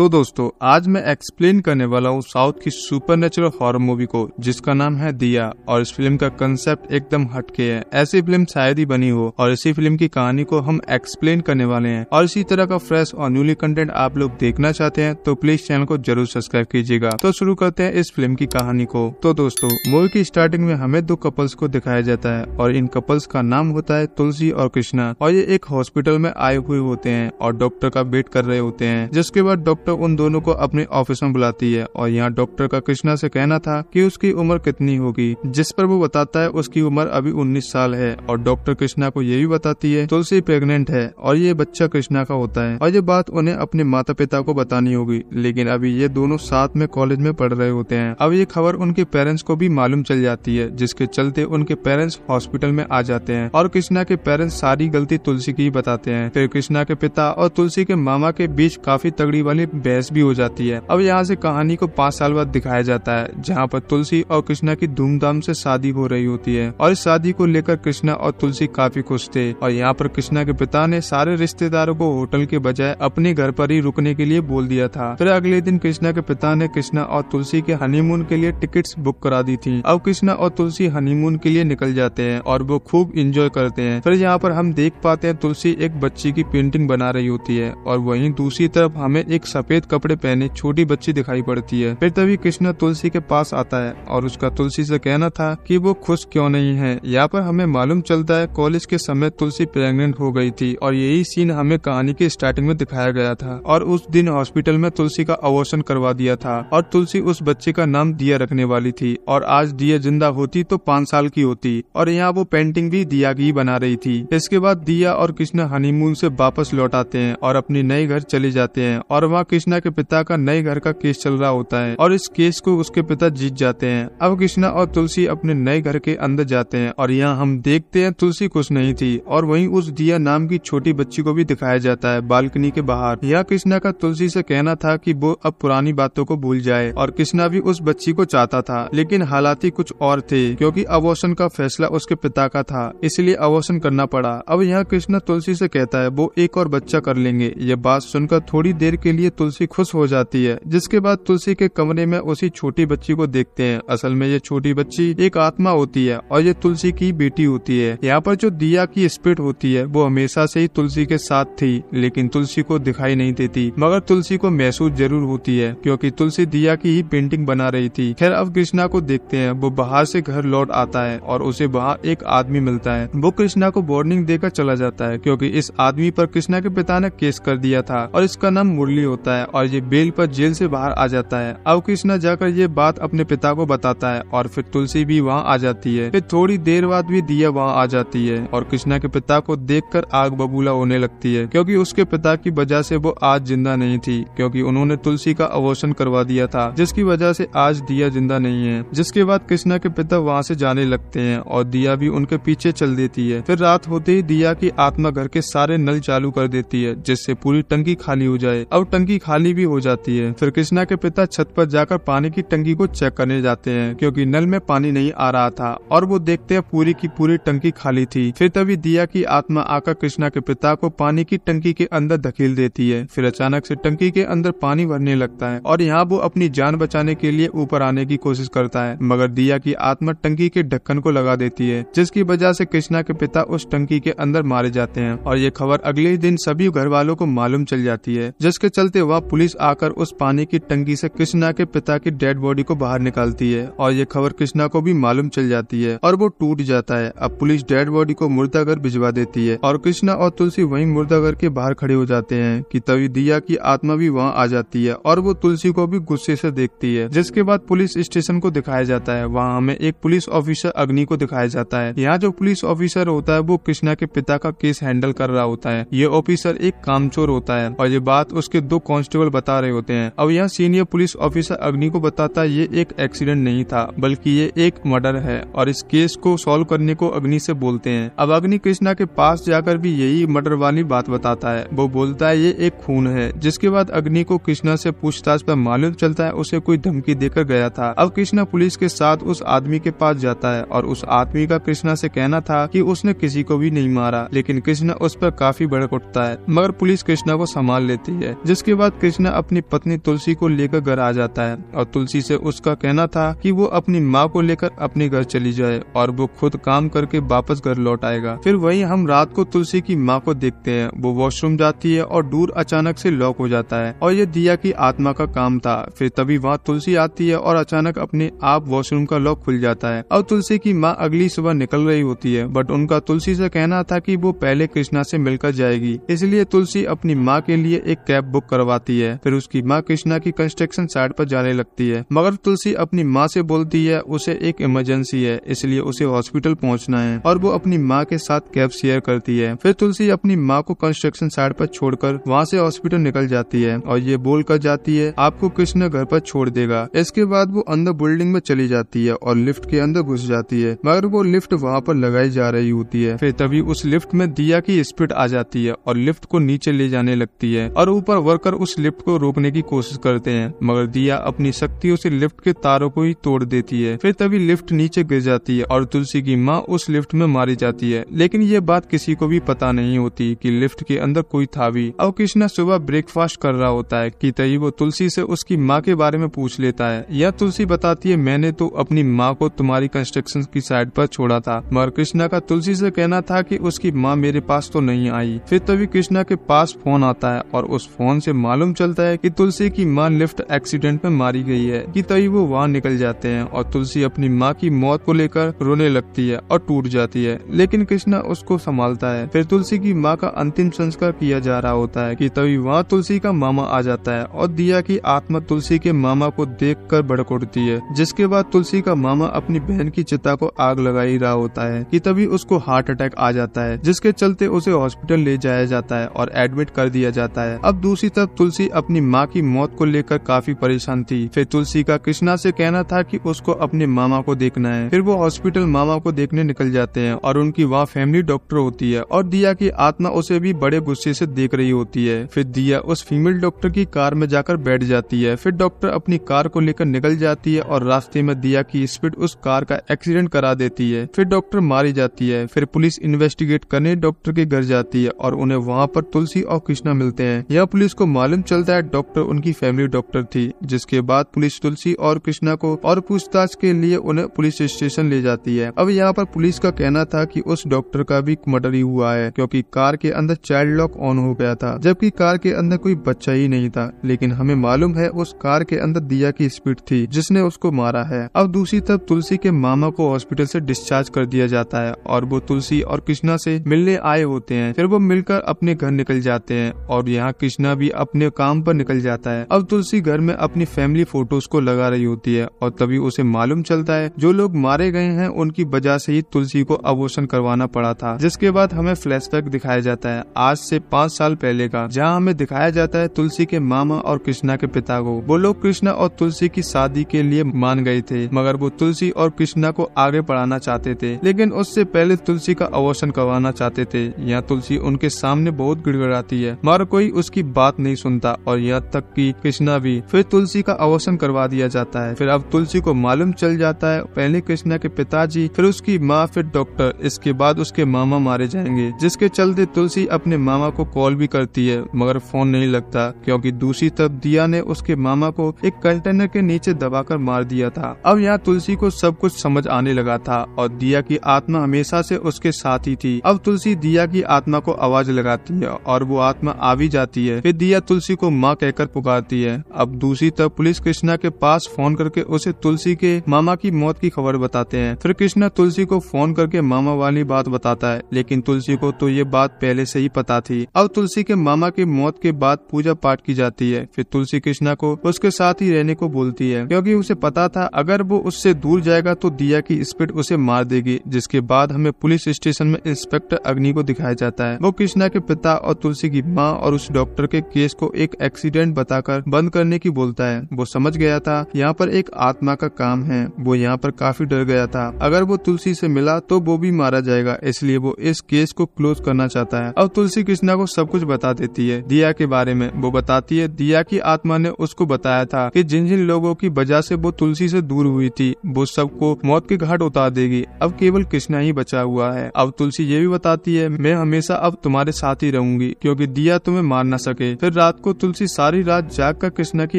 तो दोस्तों आज मैं एक्सप्लेन करने वाला हूँ साउथ की सुपर नेचुरल हॉरर मूवी को जिसका नाम है दिया और इस फिल्म का कंसेप्ट एकदम हटके है ऐसी फिल्म शायद ही बनी हो और इसी फिल्म की कहानी को हम एक्सप्लेन करने वाले हैं और इसी तरह का फ्रेश और न्यूली कंटेंट आप लोग देखना चाहते हैं तो प्लीज चैनल को जरूर सब्सक्राइब कीजिएगा तो शुरू करते हैं इस फिल्म की कहानी को तो दोस्तों मूवी की स्टार्टिंग में हमें दो कपल्स को दिखाया जाता है और इन कपल्स का नाम होता है तुलसी और कृष्णा और ये एक हॉस्पिटल में आए हुए होते हैं और डॉक्टर का वेट कर रहे होते हैं जिसके बाद डॉक्टर तो उन दोनों को अपने ऑफिस में बुलाती है और यहाँ डॉक्टर का कृष्णा से कहना था कि उसकी उम्र कितनी होगी जिस पर वो बताता है उसकी उम्र अभी उन्नीस साल है और डॉक्टर कृष्णा को ये भी बताती है तुलसी प्रेगनेंट है और ये बच्चा कृष्णा का होता है और ये बात उन्हें अपने माता पिता को बतानी होगी लेकिन अभी ये दोनों साथ में कॉलेज में पढ़ रहे होते हैं अब ये खबर उनके पेरेंट्स को भी मालूम चल जाती है जिसके चलते उनके पेरेंट्स हॉस्पिटल में आ जाते हैं और कृष्णा के पेरेंट्स सारी गलती तुलसी की बताते हैं फिर कृष्णा के पिता और तुलसी के मामा के बीच काफी तगड़ी वाली एक बहस भी हो जाती है अब यहाँ से कहानी को पाँच साल बाद दिखाया जाता है जहाँ पर तुलसी और कृष्णा की धूमधाम से शादी हो रही होती है और इस शादी को लेकर कृष्णा और तुलसी काफी खुश थे और यहाँ पर कृष्णा के पिता ने सारे रिश्तेदारों को होटल के बजाय अपने घर पर ही रुकने के लिए बोल दिया था फिर अगले दिन कृष्णा के पिता ने कृष्णा और तुलसी के हनीमून के लिए टिकट बुक करा दी थी अब कृष्णा और तुलसी हनीमून के लिए निकल जाते हैं और वो खूब इंजॉय करते हैं फिर यहाँ पर हम देख पाते हैं तुलसी एक बच्ची की पेंटिंग बना रही होती है और वहीं दूसरी तरफ हमें एक सफेद कपड़े पहने छोटी बच्ची दिखाई पड़ती है फिर तभी कृष्णा तुलसी के पास आता है और उसका तुलसी से कहना था कि वो खुश क्यों नहीं है यहाँ पर हमें मालूम चलता है कॉलेज के समय तुलसी प्रेगनेंट हो गई थी और यही सीन हमें कहानी के स्टार्टिंग में दिखाया गया था और उस दिन हॉस्पिटल में तुलसी का अवोशन करवा दिया था और तुलसी उस बच्चे का नाम दिया रखने वाली थी और आज दिया जिंदा होती तो पाँच साल की होती और यहाँ वो पेंटिंग भी दिया की बना रही थी इसके बाद दिया और कृष्णा हनीमून से वापस लौट आते हैं और अपने नए घर चले जाते हैं और वहाँ कृष्णा के पिता का नए घर का केस चल रहा होता है और इस केस को उसके पिता जीत जाते हैं अब कृष्णा और तुलसी अपने नए घर के अंदर जाते हैं और यहाँ हम देखते हैं तुलसी खुश नहीं थी और वही उस दिया नाम की छोटी बच्ची को भी दिखाया जाता है बालकनी के बाहर यहाँ कृष्णा का तुलसी से कहना था कि वो अब पुरानी बातों को भूल जाए और कृष्णा भी उस बच्ची को चाहता था लेकिन हालात ही कुछ और थे क्योंकि अवोशन का फैसला उसके पिता का था इसलिए अवोशन करना पड़ा अब यहाँ कृष्णा तुलसी से कहता है वो एक और बच्चा कर लेंगे ये बात सुनकर थोड़ी देर के लिए तुलसी खुश हो जाती है जिसके बाद तुलसी के कमरे में उसी छोटी बच्ची को देखते हैं असल में ये छोटी बच्ची एक आत्मा होती है और ये तुलसी की बेटी होती है यहाँ पर जो दिया की स्पिरिट होती है वो हमेशा से ही तुलसी के साथ थी लेकिन तुलसी को दिखाई नहीं देती मगर तुलसी को महसूस जरूर होती है क्योंकि तुलसी दिया की ही पेंटिंग बना रही थी खैर अब कृष्णा को देखते हैं वो बाहर से घर लौट आता है और उसे बाहर एक आदमी मिलता है वो कृष्णा को वार्निंग देकर चला जाता है क्योंकि इस आदमी पर कृष्णा के पिता ने केस कर दिया था और इसका नाम मुरली होता है जाता है और ये बेल पर जेल से बाहर आ जाता है अब कृष्णा जाकर ये बात अपने पिता को बताता है और फिर तुलसी भी वहाँ आ जाती है फिर थोड़ी देर बाद भी दिया वहाँ आ जाती है और कृष्णा के पिता को देख आग बबूला होने लगती है क्योंकि उसके पिता की वजह से वो आज जिंदा नहीं थी क्योंकि उन्होंने तुलसी का अवोशन करवा दिया था जिसकी वजह से आज दिया जिंदा नहीं है जिसके बाद कृष्णा के पिता वहाँ से जाने लगते हैं और दिया भी उनके पीछे चल देती है फिर रात होते ही दिया की आत्मा घर के सारे नल चालू कर देती है जिससे पूरी टंकी खाली हो जाए अब टंकी खाली भी हो जाती है फिर कृष्णा के पिता छत पर जाकर पानी की टंकी को चेक करने जाते हैं क्योंकि नल में पानी नहीं आ रहा था और वो देखते हैं पूरी की पूरी टंकी खाली थी फिर तभी दिया की आत्मा आकर कृष्णा के पिता को पानी की टंकी के अंदर धकेल देती है फिर अचानक से टंकी के अंदर पानी भरने लगता है और यहाँ वो अपनी जान बचाने के लिए ऊपर आने की कोशिश करता है मगर दिया की आत्मा टंकी के ढक्कन को लगा देती है जिसकी वजह से कृष्णा के पिता उस टंकी के अंदर मारे जाते हैं और ये खबर अगले दिन सभी घर वालों को मालूम चल जाती है जिसके चलते वहाँ पुलिस आकर उस पानी की टंकी से कृष्णा के पिता की डेड बॉडी को बाहर निकालती है और ये खबर कृष्णा को भी मालूम चल जाती है और वो टूट जाता है अब पुलिस डेड बॉडी को घर भिजवा देती है और कृष्णा और तुलसी वही घर के बाहर खड़े हो जाते हैं की तभी दिया की आत्मा भी वहाँ आ जाती है और वो तुलसी को भी गुस्से ऐसी देखती है जिसके बाद पुलिस स्टेशन को दिखाया जाता है वहाँ हमें एक पुलिस ऑफिसर अग्नि को दिखाया जाता है यहाँ जो पुलिस ऑफिसर होता है वो कृष्णा के पिता का केस हैंडल कर रहा होता है ये ऑफिसर एक कामचोर होता है और ये बात उसके दो कांस्टेबल बता रहे होते हैं अब यहाँ सीनियर पुलिस ऑफिसर अग्नि को बताता ये एक एक्सीडेंट नहीं था बल्कि ये एक मर्डर है और इस केस को सोल्व करने को अग्नि से बोलते हैं अब अग्नि कृष्णा के पास जाकर भी यही मर्डर वाली बात बताता है वो बोलता है ये एक खून है जिसके बाद अग्नि को कृष्णा से पूछताछ पर मालूम चलता है उसे कोई धमकी देकर गया था अब कृष्णा पुलिस के साथ उस आदमी के पास जाता है और उस आदमी का कृष्णा से कहना था कि उसने किसी को भी नहीं मारा लेकिन कृष्णा उस पर काफी बड़क उठता है मगर पुलिस कृष्णा को संभाल लेती है जिसके बाद बाद कृष्णा अपनी पत्नी तुलसी को लेकर घर आ जाता है और तुलसी से उसका कहना था कि वो अपनी माँ को लेकर अपने घर चली जाए और वो खुद काम करके वापस घर लौट आएगा फिर वही हम रात को तुलसी की माँ को देखते हैं वो वॉशरूम जाती है और दूर अचानक से लॉक हो जाता है और ये दिया की आत्मा का काम था फिर तभी वहाँ तुलसी आती है और अचानक अपने आप वॉशरूम का लॉक खुल जाता है और तुलसी की माँ अगली सुबह निकल रही होती है बट उनका तुलसी से कहना था कि वो पहले कृष्णा से मिलकर जाएगी इसलिए तुलसी अपनी माँ के लिए एक कैब बुक करवा करवाती है फिर उसकी माँ कृष्णा की कंस्ट्रक्शन साइट पर जाने लगती है मगर तुलसी अपनी माँ से बोलती है उसे एक इमरजेंसी है इसलिए उसे हॉस्पिटल पहुँचना है और वो अपनी माँ के साथ कैब शेयर करती है फिर तुलसी अपनी माँ को कंस्ट्रक्शन साइट पर छोड़कर वहाँ से हॉस्पिटल निकल जाती है और ये बोल कर जाती है आपको कृष्ण घर पर छोड़ देगा इसके बाद वो अंदर बिल्डिंग में चली जाती है और लिफ्ट के अंदर घुस जाती है मगर वो लिफ्ट वहाँ पर लगाई जा रही होती है फिर तभी उस लिफ्ट में दिया की स्पीड आ जाती है और लिफ्ट को नीचे ले जाने लगती है और ऊपर वर्कर उस लिफ्ट को रोकने की कोशिश करते हैं मगर दिया अपनी शक्तियों से लिफ्ट के तारों को ही तोड़ देती है फिर तभी लिफ्ट नीचे गिर जाती है और तुलसी की माँ उस लिफ्ट में मारी जाती है लेकिन ये बात किसी को भी पता नहीं होती कि लिफ्ट के अंदर कोई था भी और कृष्णा सुबह ब्रेकफास्ट कर रहा होता है कि तभी वो तुलसी से उसकी माँ के बारे में पूछ लेता है यह तुलसी बताती है मैंने तो अपनी माँ को तुम्हारी कंस्ट्रक्शन की साइड पर छोड़ा था मगर कृष्णा का तुलसी से कहना था कि उसकी माँ मेरे पास तो नहीं आई फिर तभी कृष्णा के पास फोन आता है और उस फोन से माँ मालूम चलता है कि तुलसी की माँ लिफ्ट एक्सीडेंट में मारी गई है कि तभी वो वहाँ निकल जाते हैं और तुलसी अपनी माँ की मौत को लेकर रोने लगती है और टूट जाती है लेकिन कृष्णा उसको संभालता है फिर तुलसी की माँ का अंतिम संस्कार किया जा रहा होता है कि तभी वहाँ तुलसी का मामा आ जाता है और दिया की आत्मा तुलसी के मामा को देख कर भड़क उठती है जिसके बाद तुलसी का मामा अपनी बहन की चिता को आग लगा ही रहा होता है कि तभी उसको हार्ट अटैक आ जाता है जिसके चलते उसे हॉस्पिटल ले जाया जाता है और एडमिट कर दिया जाता है अब दूसरी तरफ तुलसी अपनी माँ की मौत को लेकर काफी परेशान थी फिर तुलसी का कृष्णा से कहना था कि उसको अपने मामा को देखना है फिर वो हॉस्पिटल मामा को देखने निकल जाते हैं और उनकी वहाँ फैमिली डॉक्टर होती है और दिया की आत्मा उसे भी बड़े गुस्से से देख रही होती है फिर दिया उस फीमेल डॉक्टर की कार में जाकर बैठ जाती है फिर डॉक्टर अपनी कार को लेकर निकल जाती है और रास्ते में दिया की स्पीड उस कार का एक्सीडेंट करा देती है फिर डॉक्टर मारी जाती है फिर पुलिस इन्वेस्टिगेट करने डॉक्टर के घर जाती है और उन्हें वहाँ पर तुलसी और कृष्णा मिलते हैं यह पुलिस को मालूम मालूम चलता है डॉक्टर उनकी फैमिली डॉक्टर थी जिसके बाद पुलिस तुलसी और कृष्णा को और पूछताछ के लिए उन्हें पुलिस स्टेशन ले जाती है अब यहाँ पर पुलिस का कहना था की उस डॉक्टर का भी मर्डर ही हुआ है क्योंकि कार के अंदर चाइल्ड लॉक ऑन हो गया था जबकि कार के अंदर कोई बच्चा ही नहीं था लेकिन हमें मालूम है उस कार के अंदर दिया की स्पीड थी जिसने उसको मारा है अब दूसरी तरफ तुलसी के मामा को हॉस्पिटल से डिस्चार्ज कर दिया जाता है और वो तुलसी और कृष्णा से मिलने आए होते हैं फिर वो मिलकर अपने घर निकल जाते हैं और यहाँ कृष्णा भी अपने अपने काम पर निकल जाता है अब तुलसी घर में अपनी फैमिली फोटोज को लगा रही होती है और तभी उसे मालूम चलता है जो लोग मारे गए हैं उनकी वजह से ही तुलसी को अबोशन करवाना पड़ा था जिसके बाद हमें फ्लैशबैक दिखाया जाता है आज से पाँच साल पहले का जहाँ हमें दिखाया जाता है तुलसी के मामा और कृष्णा के पिता को वो लोग कृष्णा और तुलसी की शादी के लिए मान गए थे मगर वो तुलसी और कृष्णा को आगे पढ़ाना चाहते थे लेकिन उससे पहले तुलसी का अवोशन करवाना चाहते थे यहाँ तुलसी उनके सामने बहुत गिड़गड़ाती है मगर कोई उसकी बात नहीं सुन सुनता और यहाँ तक कि कृष्णा भी फिर तुलसी का अवसन करवा दिया जाता है फिर अब तुलसी को मालूम चल जाता है पहले कृष्णा के पिताजी फिर उसकी माँ फिर डॉक्टर इसके बाद उसके मामा मारे जाएंगे जिसके चलते तुलसी अपने मामा को कॉल भी करती है मगर फोन नहीं लगता क्योंकि दूसरी तरफ दिया ने उसके मामा को एक कंटेनर के नीचे दबाकर मार दिया था अब यहाँ तुलसी को सब कुछ समझ आने लगा था और दिया की आत्मा हमेशा से उसके साथ ही थी अब तुलसी दिया की आत्मा को आवाज लगाती है और वो आत्मा आ भी जाती है फिर दिया तुलसी तुलसी को माँ कहकर पुकारती है अब दूसरी तरफ पुलिस कृष्णा के पास फोन करके उसे तुलसी के मामा की मौत की खबर बताते हैं फिर कृष्णा तुलसी को फोन करके मामा वाली बात बताता है लेकिन तुलसी को तो ये बात पहले से ही पता थी अब तुलसी के मामा की मौत के बाद पूजा पाठ की जाती है फिर तुलसी कृष्णा को उसके साथ ही रहने को बोलती है क्योंकि उसे पता था अगर वो उससे दूर जाएगा तो दिया की स्पीड उसे मार देगी जिसके बाद हमें पुलिस स्टेशन में इंस्पेक्टर अग्नि को दिखाया जाता है वो कृष्णा के पिता और तुलसी की माँ और उस डॉक्टर के केस को एक एक्सीडेंट बताकर बंद करने की बोलता है वो समझ गया था यहाँ पर एक आत्मा का काम है वो यहाँ पर काफी डर गया था अगर वो तुलसी से मिला तो वो भी मारा जाएगा इसलिए वो इस केस को क्लोज करना चाहता है और तुलसी कृष्णा को सब कुछ बता देती है दिया के बारे में वो बताती है दिया की आत्मा ने उसको बताया था कि जिन जिन लोगों की वजह से वो तुलसी से दूर हुई थी वो सबको मौत के घाट उतार देगी अब केवल कृष्णा ही बचा हुआ है अब तुलसी ये भी बताती है मैं हमेशा अब तुम्हारे साथ ही रहूंगी क्योंकि दिया तुम्हें मार ना सके फिर रात रात को तुलसी सारी रात कर कृष्णा की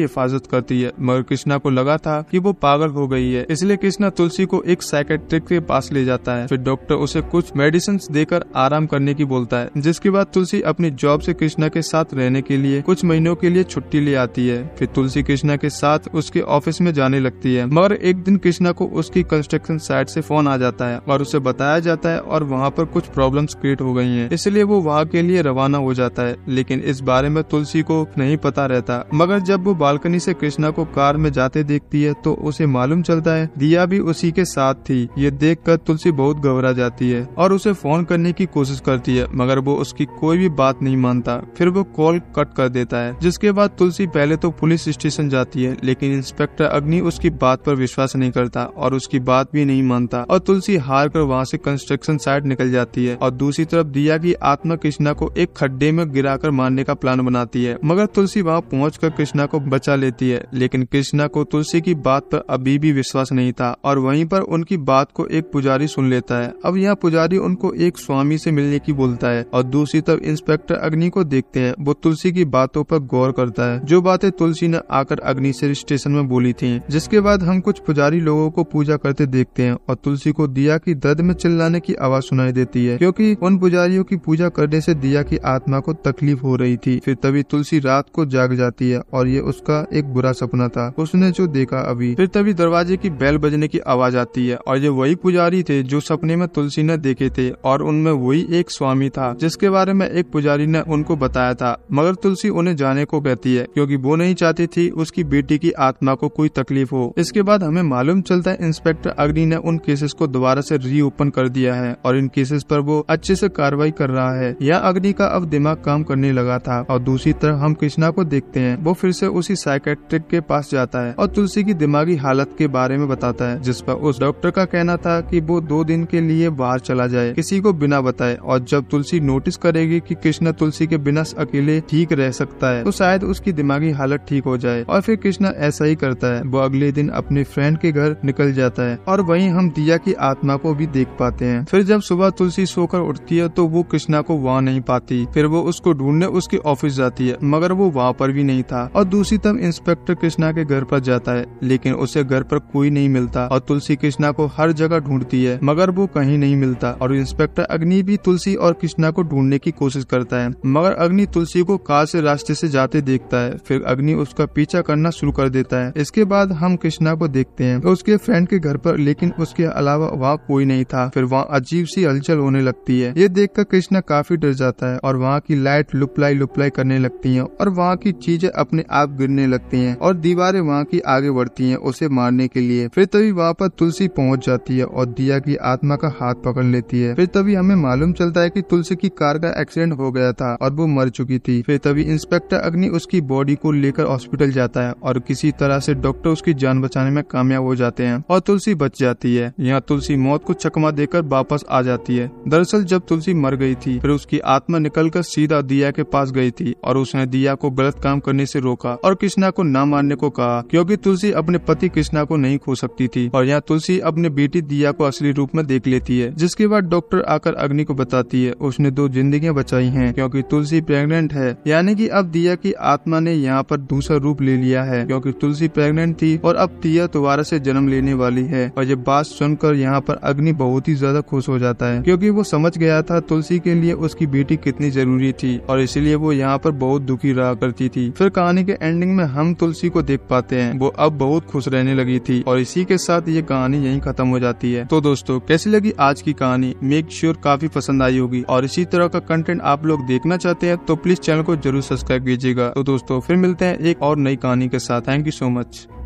हिफाजत करती है मगर कृष्णा को लगा था कि वो पागल हो गई है इसलिए कृष्णा तुलसी को एक साइकेट्रिक के पास ले जाता है फिर डॉक्टर उसे कुछ मेडिसिन देकर आराम करने की बोलता है जिसके बाद तुलसी अपनी जॉब से कृष्णा के साथ रहने के लिए कुछ महीनों के लिए छुट्टी ले आती है फिर तुलसी कृष्णा के साथ उसके ऑफिस में जाने लगती है मगर एक दिन कृष्णा को उसकी कंस्ट्रक्शन साइट से फोन आ जाता है और उसे बताया जाता है और वहाँ पर कुछ प्रॉब्लम क्रिएट हो गई है इसलिए वो वहाँ के लिए रवाना हो जाता है लेकिन इस बारे में तुलसी देवी को नहीं पता रहता मगर जब वो बालकनी से कृष्णा को कार में जाते देखती है तो उसे मालूम चलता है दिया भी उसी के साथ थी ये कर तुलसी बहुत घबरा जाती है और उसे फोन करने की कोशिश करती है मगर वो उसकी कोई भी बात नहीं मानता फिर वो कॉल कट कर देता है जिसके बाद तुलसी पहले तो पुलिस स्टेशन जाती है लेकिन इंस्पेक्टर अग्नि उसकी बात पर विश्वास नहीं करता और उसकी बात भी नहीं मानता और तुलसी हार कर वहाँ से कंस्ट्रक्शन साइट निकल जाती है और दूसरी तरफ दिया की आत्मा कृष्णा को एक खड्डे में गिराकर मारने का प्लान बनाती है है मगर तुलसी वहां पहुंचकर कृष्णा को बचा लेती है लेकिन कृष्णा को तुलसी की बात पर अभी भी विश्वास नहीं था और वहीं पर उनकी बात को एक पुजारी सुन लेता है अब यहाँ पुजारी उनको एक स्वामी से मिलने की बोलता है और दूसरी तरफ इंस्पेक्टर अग्नि को देखते हैं वो तुलसी की बातों पर गौर करता है जो बातें तुलसी ने आकर अग्नि से स्टेशन में बोली थी जिसके बाद हम कुछ पुजारी लोगों को पूजा करते देखते हैं और तुलसी को दिया की दर्द में चिल्लाने की आवाज सुनाई देती है क्योंकि उन पुजारियों की पूजा करने से दिया की आत्मा को तकलीफ हो रही थी फिर तभी तुलसी तुलसी रात को जाग जाती है और ये उसका एक बुरा सपना था उसने जो देखा अभी फिर तभी दरवाजे की बैल बजने की आवाज आती है और ये वही पुजारी थे जो सपने में तुलसी ने देखे थे और उनमें वही एक स्वामी था जिसके बारे में एक पुजारी ने उनको बताया था मगर तुलसी उन्हें जाने को कहती है क्योंकि वो नहीं चाहती थी उसकी बेटी की आत्मा को कोई तकलीफ हो इसके बाद हमें मालूम चलता है इंस्पेक्टर अग्नि ने उन केसेस को दोबारा से रीओपन कर दिया है और इन केसेस पर वो अच्छे से कार्रवाई कर रहा है यह अग्नि का अब दिमाग काम करने लगा था और दूसरी तरफ हम कृष्णा को देखते हैं वो फिर से उसी साइकेट्रिक के पास जाता है और तुलसी की दिमागी हालत के बारे में बताता है जिस पर उस डॉक्टर का कहना था कि वो दो दिन के लिए बाहर चला जाए किसी को बिना बताए और जब तुलसी नोटिस करेगी कि कृष्णा तुलसी के बिना अकेले ठीक रह सकता है तो शायद उसकी दिमागी हालत ठीक हो जाए और फिर कृष्णा ऐसा ही करता है वो अगले दिन अपने फ्रेंड के घर निकल जाता है और वही हम दिया की आत्मा को भी देख पाते हैं फिर जब सुबह तुलसी सोकर उठती है तो वो कृष्णा को वहाँ नहीं पाती फिर वो उसको ढूंढने उसके ऑफिस जाती है मगर वो वहाँ पर भी नहीं था और दूसरी तरफ इंस्पेक्टर कृष्णा के घर पर जाता है लेकिन उसे घर पर कोई नहीं मिलता और तुलसी कृष्णा को हर जगह ढूंढती है मगर वो कहीं नहीं मिलता और इंस्पेक्टर अग्नि भी तुलसी और कृष्णा को ढूंढने की कोशिश करता है मगर अग्नि तुलसी को कार से रास्ते से जाते देखता है फिर अग्नि उसका पीछा करना शुरू कर देता है इसके बाद हम कृष्णा को देखते हैं उसके फ्रेंड के घर पर लेकिन उसके अलावा वहाँ कोई नहीं था फिर वहाँ अजीब सी हलचल होने लगती है ये देखकर कृष्णा काफी डर जाता है और वहाँ की लाइट लुपलाई लुपलाई करने लगती है हैं और वहाँ की चीजें अपने आप गिरने लगती हैं और दीवारें वहाँ की आगे बढ़ती हैं उसे मारने के लिए फिर तभी वहाँ पर तुलसी पहुँच जाती है और दिया की आत्मा का हाथ पकड़ लेती है फिर तभी हमें मालूम चलता है की तुलसी की कार का एक्सीडेंट हो गया था और वो मर चुकी थी फिर तभी इंस्पेक्टर अग्नि उसकी बॉडी को लेकर हॉस्पिटल जाता है और किसी तरह से डॉक्टर उसकी जान बचाने में कामयाब हो जाते हैं और तुलसी बच जाती है यहाँ तुलसी मौत को चकमा देकर वापस आ जाती है दरअसल जब तुलसी मर गई थी फिर उसकी आत्मा निकल कर सीधा दिया के पास गई थी और उस उसने ने दिया को गलत काम करने से रोका और कृष्णा को न मानने को कहा क्योंकि तुलसी अपने पति कृष्णा को नहीं खो सकती थी और यहाँ तुलसी अपने बेटी दिया को असली रूप में देख लेती है जिसके बाद डॉक्टर आकर अग्नि को बताती है उसने दो जिंदगी बचाई है क्यूँकी तुलसी प्रेगनेंट है यानी की अब दिया की आत्मा ने यहाँ पर दूसरा रूप ले लिया है क्यूँकी तुलसी प्रेगनेंट थी और अब दिया दोबारा से जन्म लेने वाली है और ये बात सुनकर यहाँ पर अग्नि बहुत ही ज्यादा खुश हो जाता है क्योंकि वो समझ गया था तुलसी के लिए उसकी बेटी कितनी जरूरी थी और इसलिए वो यहाँ पर बहुत बहुत दुखी रहा करती थी फिर कहानी के एंडिंग में हम तुलसी को देख पाते हैं वो अब बहुत खुश रहने लगी थी और इसी के साथ ये कहानी यही खत्म हो जाती है तो दोस्तों कैसी लगी आज की कहानी मेक श्योर काफी पसंद आई होगी और इसी तरह का कंटेंट आप लोग देखना चाहते हैं तो प्लीज चैनल को जरूर सब्सक्राइब कीजिएगा तो दोस्तों फिर मिलते हैं एक और नई कहानी के साथ थैंक यू सो मच